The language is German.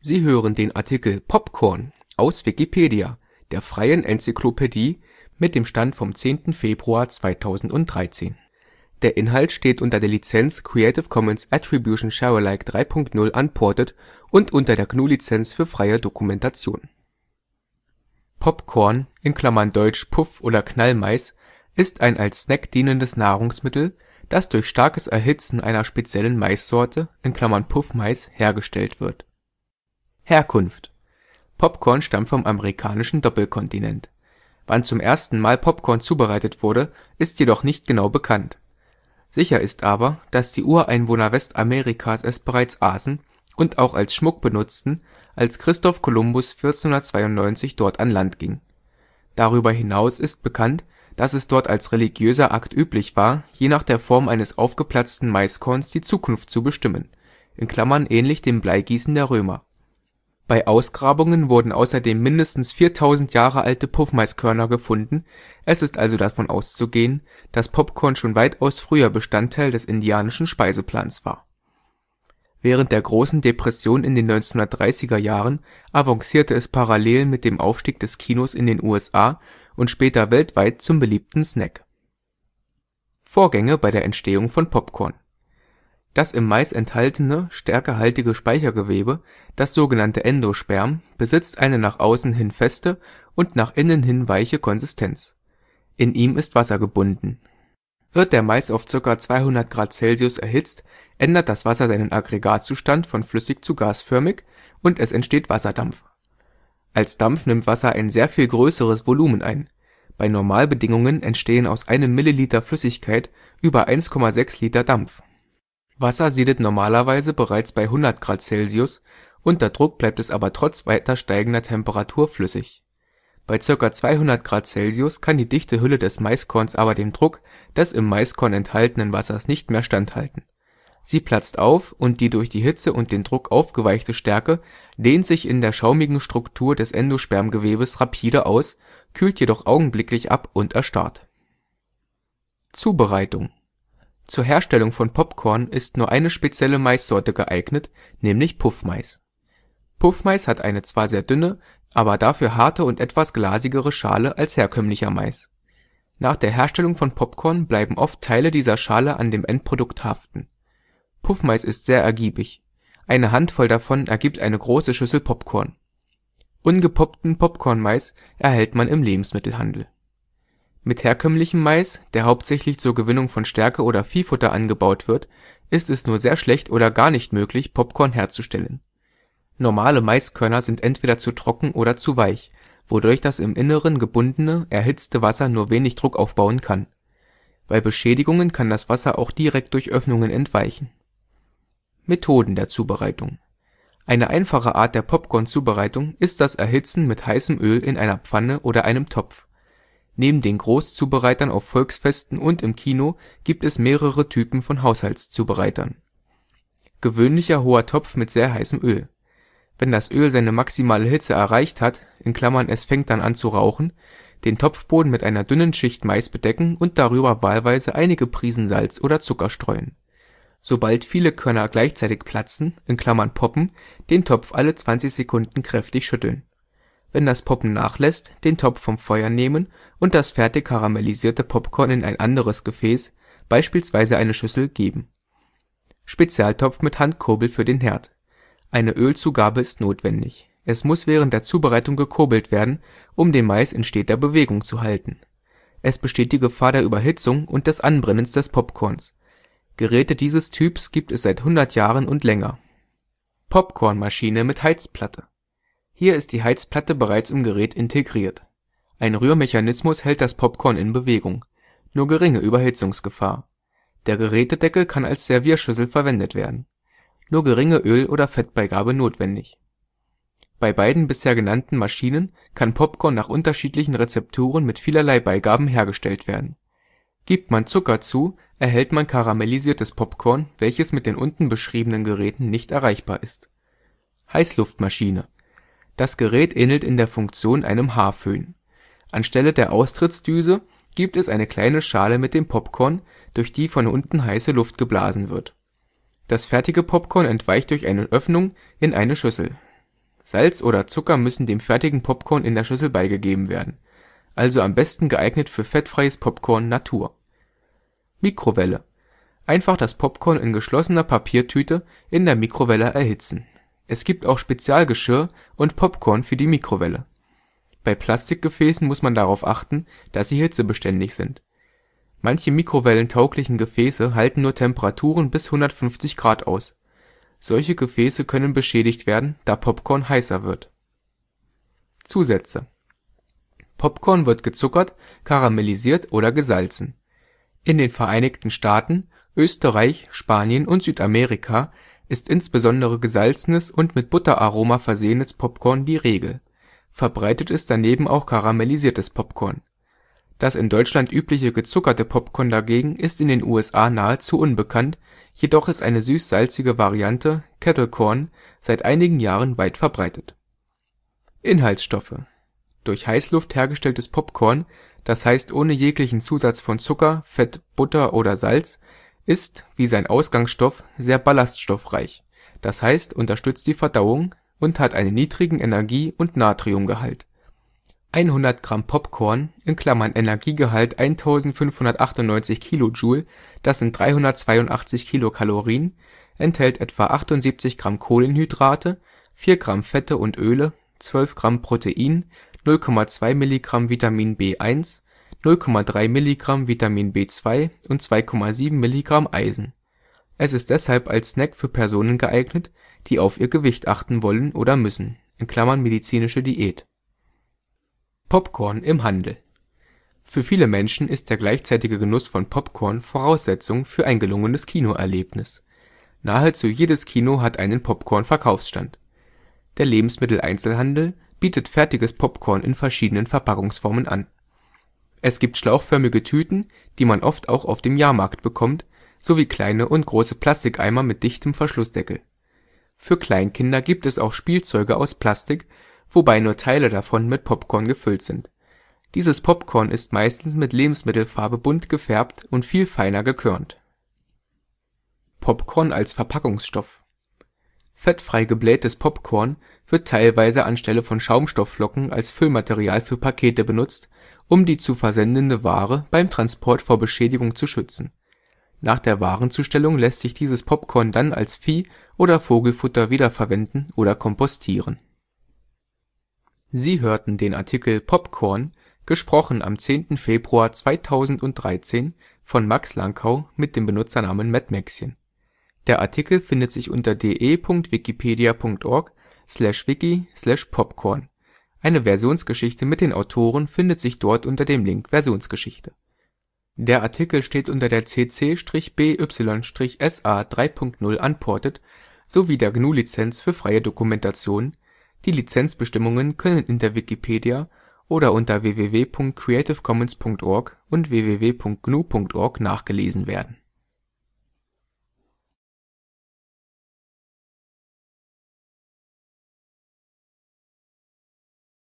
Sie hören den Artikel Popcorn, aus Wikipedia, der freien Enzyklopädie. Mit dem Stand vom Der Inhalt steht unter der Lizenz Creative Commons Attribution Share Alike 3 Punkt 0 Unported und unter der GNU Lizenz für freie Dokumentation. Popcorn (deutsch Puff oder Knallmais) ist ein als Snack dienendes Nahrungsmittel, das durch starkes Erhitzen einer speziellen Maissorte (Puffmais) hergestellt wird Herkunft: Popcorn stammt vom amerikanischen Doppelkontinent. Wann zum ersten Mal Popcorn zubereitet wurde, ist jedoch nicht genau bekannt. Sicher ist aber, dass die Ureinwohner Westamerikas es bereits aßen und auch als Schmuck benutzten, als Christoph Kolumbus 1492 dort an Land ging. Darüber hinaus ist bekannt, dass es dort als religiöser Akt üblich war, je nach der Form eines aufgeplatzten Maiskorns die Zukunft zu bestimmen (ähnlich dem Bleigießen der Römer bei Ausgrabungen wurden außerdem mindestens 4000 Jahre alte Puffmaiskörner gefunden, es ist also davon auszugehen, dass Popcorn schon weitaus früher Bestandteil des indianischen Speiseplans war. Während der Großen Depression in den 1930er Jahren avancierte es parallel mit dem Aufstieg des Kinos in den USA und später weltweit zum beliebten Snack. Vorgänge bei der Entstehung von Popcorn das im Mais enthaltene, stärkehaltige Speichergewebe, das sogenannte Endosperm, besitzt eine nach außen hin feste und nach innen hin weiche Konsistenz. In ihm ist Wasser gebunden. Wird der Mais auf ca. 200 °C erhitzt, ändert das Wasser seinen Aggregatzustand von flüssig zu gasförmig und es entsteht Wasserdampf. Als Dampf nimmt Wasser ein sehr viel größeres Volumen ein. Bei Normalbedingungen entstehen aus einem Milliliter Flüssigkeit über 1,6 Liter Dampf Wasser siedet normalerweise bereits bei 100 °C, unter Druck bleibt es aber trotz weiter steigender Temperatur flüssig. Bei ca. 200 °C kann die dichte Hülle des Maiskorns aber dem Druck des im Maiskorn enthaltenen Wassers nicht mehr standhalten. Sie platzt auf und die durch die Hitze und den Druck aufgeweichte Stärke dehnt sich in der schaumigen Struktur des Endospermgewebes rapide aus, kühlt jedoch augenblicklich ab und erstarrt. Zubereitung zur Herstellung von Popcorn ist nur eine spezielle Maissorte geeignet, nämlich Puffmais. Puffmais hat eine zwar sehr dünne, aber dafür harte und etwas glasigere Schale als herkömmlicher Mais. Nach der Herstellung von Popcorn bleiben oft Teile dieser Schale an dem Endprodukt haften. Puffmais ist sehr ergiebig. Eine Handvoll davon ergibt eine große Schüssel Popcorn. Ungepoppten Popcornmais erhält man im Lebensmittelhandel mit herkömmlichem Mais, der hauptsächlich zur Gewinnung von Stärke oder Viehfutter angebaut wird, ist es nur sehr schlecht oder gar nicht möglich, Popcorn herzustellen. Normale Maiskörner sind entweder zu trocken oder zu weich, wodurch das im Inneren gebundene, erhitzte Wasser nur wenig Druck aufbauen kann. Bei Beschädigungen kann das Wasser auch direkt durch Öffnungen entweichen. Methoden der Zubereitung: Eine einfache Art der Popcorn-Zubereitung ist das Erhitzen mit heißem Öl in einer Pfanne oder einem Topf Neben den Großzubereitern auf Volksfesten und im Kino gibt es mehrere Typen von Haushaltszubereitern. Gewöhnlicher hoher Topf mit sehr heißem Öl. Wenn das Öl seine maximale Hitze erreicht hat (es fängt dann an zu rauchen), den Topfboden mit einer dünnen Schicht Mais bedecken und darüber wahlweise einige Prisen Salz oder Zucker streuen. Sobald viele Körner gleichzeitig platzen („ poppen “), den Topf alle 20 Sekunden kräftig schütteln wenn das Poppen nachlässt, den Topf vom Feuer nehmen und das fertig karamellisierte Popcorn in ein anderes Gefäß, beispielsweise eine Schüssel, geben. Spezialtopf mit Handkurbel für den Herd. Eine Ölzugabe ist notwendig. Es muss während der Zubereitung gekurbelt werden, um den Mais in steter Bewegung zu halten. Es besteht die Gefahr der Überhitzung und des Anbrennens des Popcorns. Geräte dieses Typs gibt es seit 100 Jahren und länger. Popcornmaschine mit Heizplatte hier ist die Heizplatte bereits im Gerät integriert. Ein Rührmechanismus hält das Popcorn in Bewegung. Nur geringe Überhitzungsgefahr. Der Gerätedeckel kann als Servierschüssel verwendet werden. Nur geringe Öl oder Fettbeigabe notwendig. Bei beiden bisher genannten Maschinen kann Popcorn nach unterschiedlichen Rezepturen mit vielerlei Beigaben hergestellt werden. Gibt man Zucker zu, erhält man karamellisiertes Popcorn, welches mit den unten beschriebenen Geräten nicht erreichbar ist. Heißluftmaschine das Gerät ähnelt in der Funktion einem Haarföhn. Anstelle der Austrittsdüse gibt es eine kleine Schale mit dem Popcorn, durch die von unten heiße Luft geblasen wird. Das fertige Popcorn entweicht durch eine Öffnung in eine Schüssel. Salz oder Zucker müssen dem fertigen Popcorn in der Schüssel beigegeben werden. Also am besten geeignet für fettfreies Popcorn „ Natur “. Mikrowelle: Einfach das Popcorn in geschlossener Papiertüte in der Mikrowelle erhitzen es gibt auch Spezialgeschirr und Popcorn für die Mikrowelle. Bei Plastikgefäßen muss man darauf achten, dass sie hitzebeständig sind. Manche mikrowellentauglichen Gefäße halten nur Temperaturen bis 150 Grad aus. Solche Gefäße können beschädigt werden, da Popcorn heißer wird. Zusätze Popcorn wird gezuckert, karamellisiert oder gesalzen. In den Vereinigten Staaten, Österreich, Spanien und Südamerika ist insbesondere gesalzenes und mit Butteraroma versehenes Popcorn die Regel, verbreitet ist daneben auch karamellisiertes Popcorn. Das in Deutschland übliche gezuckerte Popcorn dagegen ist in den USA nahezu unbekannt, jedoch ist eine süß-salzige Variante „ Kettle Corn “seit einigen Jahren weit verbreitet. Inhaltsstoffe: Durch Heißluft hergestelltes Popcorn, das heißt ohne jeglichen Zusatz von Zucker, Fett, Butter oder Salz ist, wie sein Ausgangsstoff, sehr ballaststoffreich, das heißt unterstützt die Verdauung, und hat einen niedrigen Energie und Natriumgehalt. 100 g Popcorn (Energiegehalt 1598 kJ, das sind 382 kcal) enthält etwa 78 g Kohlenhydrate, 4 g Fette und Öle, 12 g Protein, 0,2 mg Vitamin B1 0,3 Milligramm Vitamin B2 und 2,7 Milligramm Eisen. Es ist deshalb als Snack für Personen geeignet, die auf ihr Gewicht achten wollen oder müssen (medizinische Diät). Popcorn im Handel Für viele Menschen ist der gleichzeitige Genuss von Popcorn Voraussetzung für ein gelungenes Kinoerlebnis. Nahezu jedes Kino hat einen Popcorn-Verkaufsstand. Der Lebensmitteleinzelhandel bietet fertiges Popcorn in verschiedenen Verpackungsformen an es gibt schlauchförmige Tüten, die man oft auch auf dem Jahrmarkt bekommt, sowie kleine und große Plastikeimer mit dichtem Verschlussdeckel. Für Kleinkinder gibt es auch Spielzeuge aus Plastik, wobei nur Teile davon mit Popcorn gefüllt sind. Dieses Popcorn ist meistens mit Lebensmittelfarbe bunt gefärbt und viel feiner gekörnt. Popcorn als Verpackungsstoff Fettfrei geblähtes Popcorn wird teilweise anstelle von Schaumstoffflocken als Füllmaterial für Pakete benutzt um die zu versendende Ware beim Transport vor Beschädigung zu schützen. Nach der Warenzustellung lässt sich dieses Popcorn dann als Vieh oder Vogelfutter wiederverwenden oder kompostieren. Sie hörten den Artikel Popcorn, gesprochen am 10. Februar 2013 von Max Lanckau mit dem Benutzernamen Mettmäxchen. Der Artikel findet sich unter de.wikipedia.org/wiki/popcorn slash slash eine Versionsgeschichte mit den Autoren findet sich dort unter dem Link Versionsgeschichte. Der Artikel steht unter der cc-by-sa 3.0 Unported sowie der GNU Lizenz für freie Dokumentation, die Lizenzbestimmungen können in der Wikipedia oder unter www.creativecommons.org und www.gnu.org nachgelesen werden